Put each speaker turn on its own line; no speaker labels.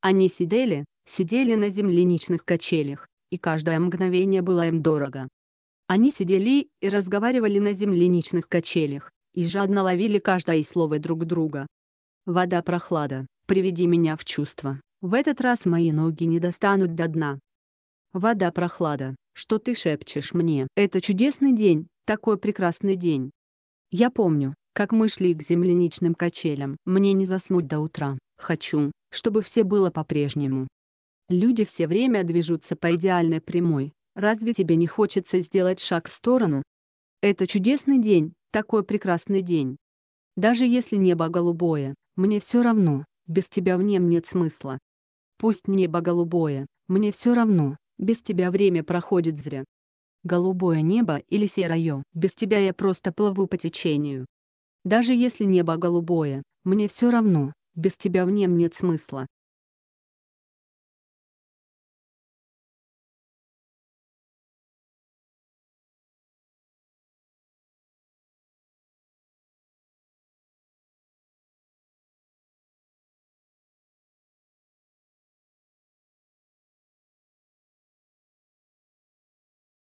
Они сидели, сидели на земляничных качелях,
и каждое мгновение было им дорого. Они сидели и разговаривали на земляничных качелях, и жадно ловили каждое слово друг друга. «Вода прохлада, приведи меня в чувство, в этот раз мои ноги не достанут до дна». «Вода прохлада, что ты шепчешь мне? Это чудесный день, такой прекрасный день». Я помню, как мы шли к земляничным качелям. Мне не заснуть до утра. Хочу, чтобы все было по-прежнему. Люди все время движутся по идеальной прямой, разве тебе не хочется сделать шаг в сторону? Это чудесный день, такой прекрасный день. Даже если небо голубое, мне все равно, без тебя в нем нет смысла. Пусть небо голубое, мне все равно, без тебя время проходит зря. Голубое небо или серое, без тебя я просто плыву по течению. Даже если небо голубое, мне все равно, без
тебя в нем нет смысла.